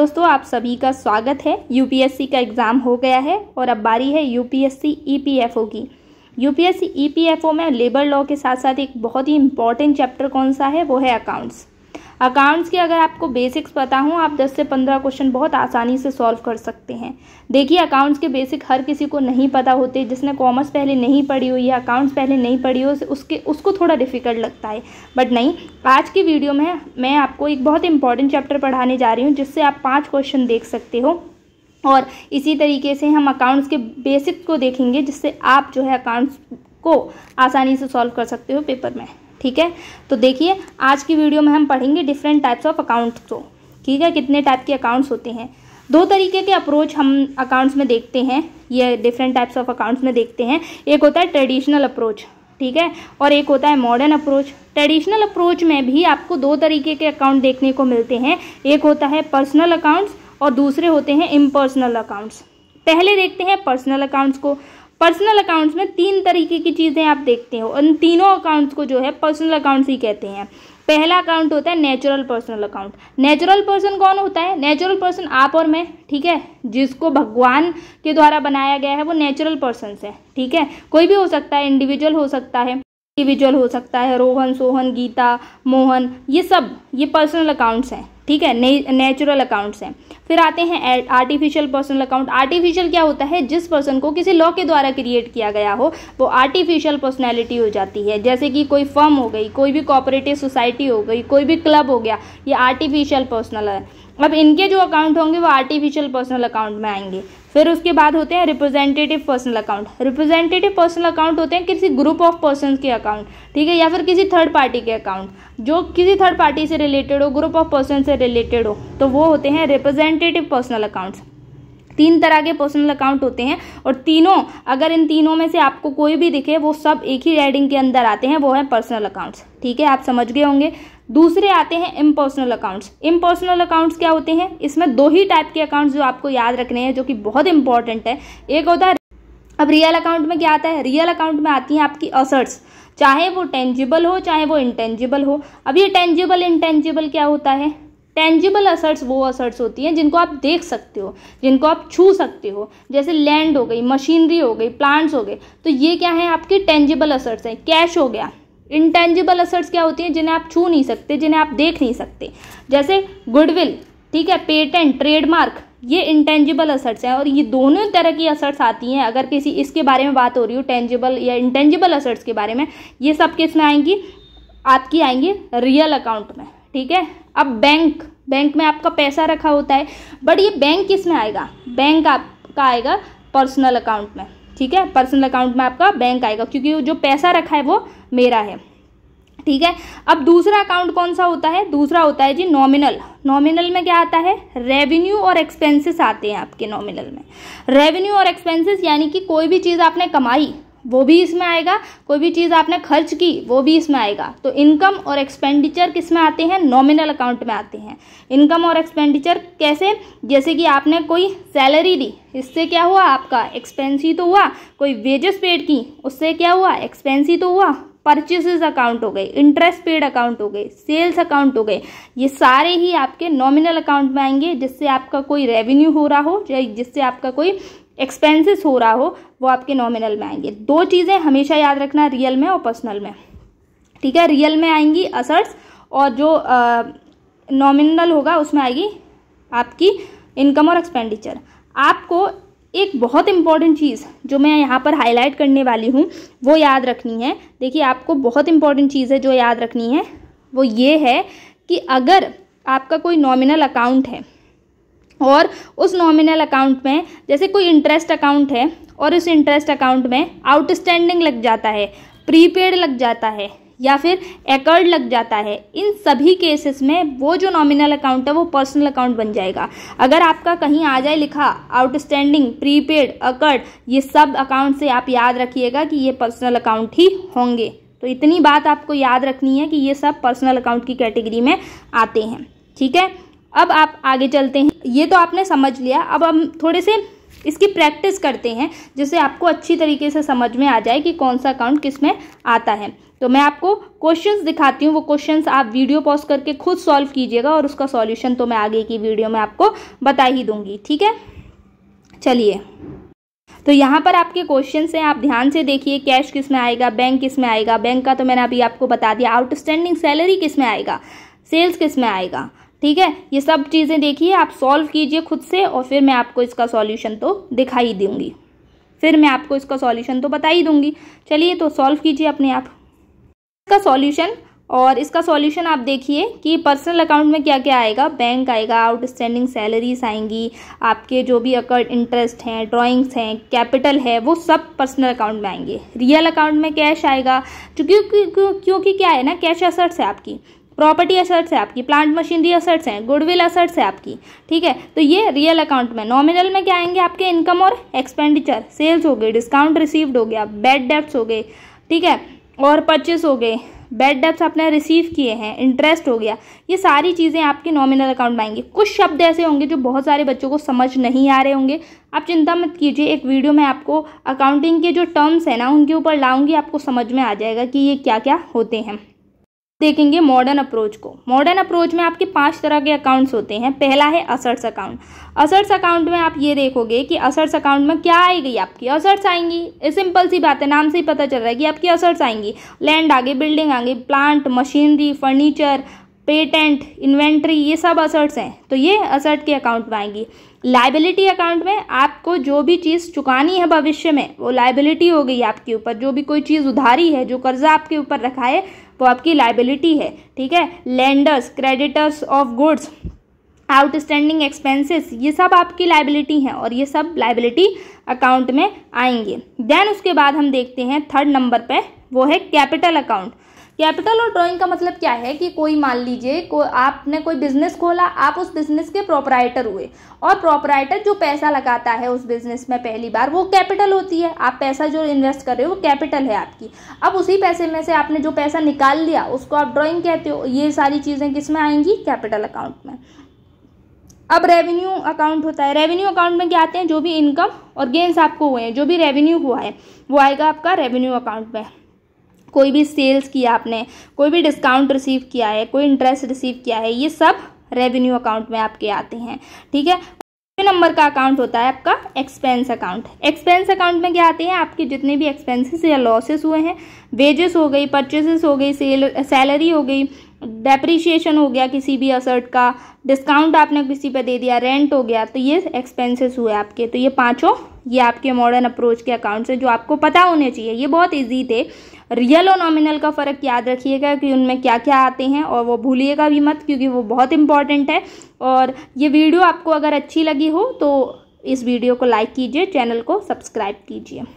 दोस्तों आप सभी का स्वागत है यूपीएससी का एग्ज़ाम हो गया है और अब बारी है यूपीएससी ईपीएफओ e की यूपीएससी ईपीएफओ e में लेबर लॉ के साथ साथ एक बहुत ही इम्पॉर्टेंट चैप्टर कौन सा है वो है अकाउंट्स अकाउंट्स के अगर आपको बेसिक्स पता हो आप 10 से 15 क्वेश्चन बहुत आसानी से सॉल्व कर सकते हैं देखिए अकाउंट्स के बेसिक हर किसी को नहीं पता होते जिसने कॉमर्स पहले नहीं पढ़ी हो या अकाउंट्स पहले नहीं पढ़ी हो उसके उसको थोड़ा डिफिकल्ट लगता है बट नहीं आज की वीडियो में मैं आपको एक बहुत इंपॉर्टेंट चैप्टर पढ़ाने जा रही हूँ जिससे आप पाँच क्वेश्चन देख सकते हो और इसी तरीके से हम अकाउंट्स के बेसिक को देखेंगे जिससे आप जो है अकाउंट्स को आसानी से सॉल्व कर सकते हो पेपर में ठीक है तो देखिए आज की वीडियो में हम पढ़ेंगे डिफरेंट टाइप्स ऑफ अकाउंट को ठीक है कितने टाइप के अकाउंट्स होते हैं दो तरीके के अप्रोच हम अकाउंट्स में देखते हैं ये डिफरेंट टाइप्स ऑफ अकाउंट्स में देखते हैं एक होता है ट्रेडिशनल अप्रोच ठीक है और एक होता है मॉडर्न अप्रोच ट्रेडिशनल अप्रोच में भी आपको दो तरीके के अकाउंट देखने को मिलते हैं एक होता है पर्सनल अकाउंट्स और दूसरे होते हैं इम्पर्सनल अकाउंट्स पहले देखते हैं पर्सनल अकाउंट्स को पर्सनल अकाउंट्स में तीन तरीके की चीज़ें आप देखते हो उन तीनों अकाउंट्स को जो है पर्सनल अकाउंट्स ही कहते हैं पहला अकाउंट होता है natural personal account natural person कौन होता है नेचुरल पर्सन आप और मैं ठीक है जिसको भगवान के द्वारा बनाया गया है वो नेचुरल पर्सन है ठीक है कोई भी हो सकता है इंडिविजुअल हो सकता है इंडिविजुअल हो सकता है रोहन सोहन गीता मोहन ये सब ये पर्सनल अकाउंट्स हैं ठीक है नेचुरल अकाउंट्स हैं फिर आते हैं आर्टिफिशियल पर्सनल अकाउंट आर्टिफिशियल क्या होता है जिस पर्सन को किसी लॉ के द्वारा क्रिएट किया गया हो वो आर्टिफिशियल पर्सनैलिटी हो जाती है जैसे कि कोई फर्म हो गई कोई भी कॉपरेटिव सोसाइटी हो गई कोई भी क्लब हो गया ये आर्टिफिशियल पर्सनल है अब इनके जो अकाउंट होंगे वो आर्टिफिशियल पर्सनल अकाउंट में आएंगे फिर उसके बाद होते हैं representative personal account representative personal account होते हैं किसी ग्रुप ऑफ पर्सन के अकाउंट ठीक है या फिर किसी थर्ड पार्टी के अकाउंट जो किसी थर्ड पार्टी से रिलेटेड हो ग्रुप ऑफ पर्सन से रिलेटेड हो तो वो होते हैं रिप्रेजेंटेटिव पर्सनल अकाउंट्स तीन तरह के पर्सनल अकाउंट होते हैं और तीनों अगर इन तीनों में से आपको कोई भी दिखे वो सब एक ही रेडिंग के अंदर आते हैं वो है पर्सनल अकाउंट्स ठीक है आप समझ गए होंगे दूसरे आते हैं इम्पर्सनल अकाउंट्स इम्पर्सनल अकाउंट्स क्या होते हैं इसमें दो ही टाइप के अकाउंट्स जो आपको याद रखने हैं जो कि बहुत इंपॉर्टेंट है एक होता है अब रियल अकाउंट में क्या आता है रियल अकाउंट में आती हैं आपकी असर्ट्स चाहे वो टेंजिबल हो चाहे वो इंटेंजिबल हो अब ये टेंजिबल इंटेंजिबल क्या होता है टेंजिबल असर्ट्स वो असर्ट्स होती हैं जिनको आप देख सकते हो जिनको आप छू सकते हो जैसे लैंड हो गई मशीनरी हो गई प्लांट्स हो गए तो ये क्या है आपके टेंजिबल असर्ट्स हैं कैश हो गया इनटेंजिबल असर्ट्स क्या होती हैं जिन्हें आप छू नहीं सकते जिन्हें आप देख नहीं सकते जैसे गुडविल ठीक है पेटेंट ट्रेडमार्क ये इंटेंजिबल असर्ट्स हैं और ये दोनों तरह की असर्ट्स आती हैं अगर किसी इसके बारे में बात हो रही हो टेंजिबल या इंटेंजिबल असर्ट्स के बारे में ये सब किस में आएंगी आपकी आएंगी रियल अकाउंट में ठीक है अब बैंक बैंक में आपका पैसा रखा होता है बट ये बैंक किस में आएगा बैंक आपका आएगा पर्सनल अकाउंट में ठीक है पर्सनल अकाउंट में आपका बैंक आएगा क्योंकि जो पैसा रखा है वो मेरा है ठीक है अब दूसरा अकाउंट कौन सा होता है दूसरा होता है जी नॉमिनल नॉमिनल में क्या आता है रेवेन्यू और एक्सपेंसेस आते हैं आपके नॉमिनल में रेवेन्यू और एक्सपेंसेस यानी कि कोई भी चीज़ आपने कमाई वो भी इसमें आएगा कोई भी चीज़ आपने खर्च की वो भी इसमें आएगा तो इनकम और एक्सपेंडिचर किस में आते हैं नॉमिनल अकाउंट में आते हैं इनकम और एक्सपेंडिचर कैसे जैसे कि आपने कोई सैलरी दी इससे क्या हुआ आपका एक्सपेंसी तो हुआ कोई वेजेस पेड की उससे क्या हुआ एक्सपेंसी तो हुआ परचेसेस अकाउंट हो गए इंटरेस्ट पेड अकाउंट हो गए सेल्स अकाउंट हो गए ये सारे ही आपके नॉमिनल अकाउंट में आएंगे जिससे आपका कोई रेवेन्यू हो रहा हो या जिससे आपका कोई एक्सपेंसेस हो रहा हो वो आपके नॉमिनल में आएंगे दो चीज़ें हमेशा याद रखना रियल में और पर्सनल में ठीक है रियल में आएंगी असर्ट्स और जो नॉमिनल होगा उसमें आएगी आपकी इनकम और एक्सपेंडिचर आपको एक बहुत इंपॉर्टेंट चीज़ जो मैं यहाँ पर हाईलाइट करने वाली हूँ वो याद रखनी है देखिए आपको बहुत इंपॉर्टेंट चीज़ है जो याद रखनी है वो ये है कि अगर आपका कोई नॉमिनल अकाउंट है और उस नॉमिनल अकाउंट में जैसे कोई इंटरेस्ट अकाउंट है और उस इंटरेस्ट अकाउंट में आउटस्टैंडिंग लग जाता है प्रीपेड लग जाता है या फिर एकर्ड लग जाता है इन सभी केसेस में वो जो नॉमिनल अकाउंट है वो पर्सनल अकाउंट बन जाएगा अगर आपका कहीं आ जाए लिखा आउटस्टैंडिंग प्रीपेड अकर्ड ये सब अकाउंट से आप याद रखिएगा कि ये पर्सनल अकाउंट ही होंगे तो इतनी बात आपको याद रखनी है कि ये सब पर्सनल अकाउंट की कैटेगरी में आते हैं ठीक है अब आप आगे चलते हैं ये तो आपने समझ लिया अब हम थोड़े से इसकी प्रैक्टिस करते हैं जिससे आपको अच्छी तरीके से समझ में आ जाए कि कौन सा अकाउंट किस में आता है तो मैं आपको क्वेश्चंस दिखाती हूँ वो क्वेश्चंस आप वीडियो पॉज करके खुद सॉल्व कीजिएगा और उसका सॉल्यूशन तो मैं आगे की वीडियो में आपको बता ही दूंगी ठीक है चलिए तो यहाँ पर आपके क्वेश्चन हैं आप ध्यान से देखिए कैश किस में आएगा बैंक किस में आएगा बैंक का तो मैंने अभी आपको बता दिया आउटस्टैंडिंग सैलरी किस में आएगा सेल्स किस में आएगा ठीक है ये सब चीज़ें देखिए आप सॉल्व कीजिए खुद से और फिर मैं आपको इसका सॉल्यूशन तो दिखाई दूंगी फिर मैं आपको इसका सॉल्यूशन तो बता ही दूंगी चलिए तो सॉल्व कीजिए अपने आप इसका सॉल्यूशन और इसका सॉल्यूशन आप देखिए कि पर्सनल अकाउंट में क्या क्या आएगा बैंक आएगा आउटस्टैंडिंग सैलरीज आएंगी आपके जो भी अकर्ड इंटरेस्ट हैं ड्राइंग्स हैं कैपिटल है वो सब पर्सनल अकाउंट में आएंगे रियल अकाउंट में कैश आएगा क्योंकि क्योंकि क्या है ना कैश असर्ट्स है आपकी प्रॉपर्टी असर्ट्स है आपकी प्लांट मशीनरी असर्ट्स हैं गुडविल असर्ट्स है आपकी ठीक है तो ये रियल अकाउंट में नॉमिनल में क्या आएंगे आपके इनकम और एक्सपेंडिचर सेल्स हो गए डिस्काउंट रिसीव्ड हो गया बैड डेप्ट हो गए ठीक है और परचेस हो गए बेड डेप्स आपने रिसीव किए हैं इंटरेस्ट हो गया ये सारी चीज़ें आपके नॉमिनल अकाउंट में आएंगी कुछ शब्द ऐसे होंगे जो बहुत सारे बच्चों को समझ नहीं आ रहे होंगे आप चिंता मत कीजिए एक वीडियो में आपको अकाउंटिंग के जो टर्म्स हैं ना उनके ऊपर लाऊंगी आपको समझ में आ जाएगा कि ये क्या क्या होते हैं देखेंगे मॉडर्न अप्रोच को मॉडर्न अप्रोच में आपके पांच तरह के अकाउंट्स होते हैं पहला है असर्ट्स अकाउंट असर्ट्स अकाउंट में आप ये देखोगे कि असर्ट्स अकाउंट में क्या आएगी आपकी असर्ट्स आएंगी सिंपल सी बात है नाम से ही पता चल रहा है कि आपकी असर्ट्स आएंगी लैंड आगे बिल्डिंग आगे plant machinery furniture patent inventory ये सब असर्ट्स हैं तो ये असर्ट के अकाउंट में आएंगी लाइबिलिटी अकाउंट में आपको जो भी चीज़ चुकानी है भविष्य में वो लाइबिलिटी हो गई आपके ऊपर जो भी कोई चीज़ उधारी है जो कर्जा आपके ऊपर रखा है वो आपकी लाइबिलिटी है ठीक है lenders creditors of goods outstanding expenses ये सब आपकी लाइबिलिटी हैं और ये सब लाइबिलिटी अकाउंट में आएंगे देन उसके बाद हम देखते हैं थर्ड नंबर पर वो है कैपिटल अकाउंट कैपिटल और ड्राइंग का मतलब क्या है कि कोई मान लीजिए को आपने कोई बिजनेस खोला आप उस बिजनेस के प्रोपराइटर हुए और प्रोपराइटर जो पैसा लगाता है उस बिजनेस में पहली बार वो कैपिटल होती है आप पैसा जो इन्वेस्ट कर रहे हो वो कैपिटल है आपकी अब उसी पैसे में से आपने जो पैसा निकाल लिया उसको आप ड्रॉइंग कहते हो ये सारी चीज़ें किस में आएंगी कैपिटल अकाउंट में अब रेवेन्यू अकाउंट होता है रेवेन्यू अकाउंट में क्या आते हैं जो भी इनकम और गेंस आपको हुए हैं जो भी रेवेन्यू हुआ है वो आएगा आपका रेवेन्यू अकाउंट में कोई भी सेल्स किया आपने कोई भी डिस्काउंट रिसीव किया है कोई इंटरेस्ट रिसीव किया है ये सब रेवेन्यू अकाउंट में आपके आते हैं ठीक है नंबर का अकाउंट होता है आपका एक्सपेंस अकाउंट एक्सपेंस अकाउंट में क्या आते हैं आपके जितने भी एक्सपेंसेस या लॉसेस हुए हैं वेजेस हो गई परचेसेस हो गई सेल सैलरी हो गई डेप्रिशिएशन हो गया किसी भी असर्ट का डिस्काउंट आपने किसी पे दे दिया रेंट हो गया तो ये एक्सपेंसेस हुए आपके तो ये पांचों ये आपके मॉडर्न अप्रोच के अकाउंट्स हैं जो आपको पता होने चाहिए ये बहुत ईजी थे रियल और नॉमिनल का फ़र्क याद रखिएगा कि उनमें क्या क्या आते हैं और वो भूलिएगा भी मत क्योंकि वो बहुत इंपॉर्टेंट है और ये वीडियो आपको अगर अच्छी लगी हो तो इस वीडियो को लाइक कीजिए चैनल को सब्सक्राइब कीजिए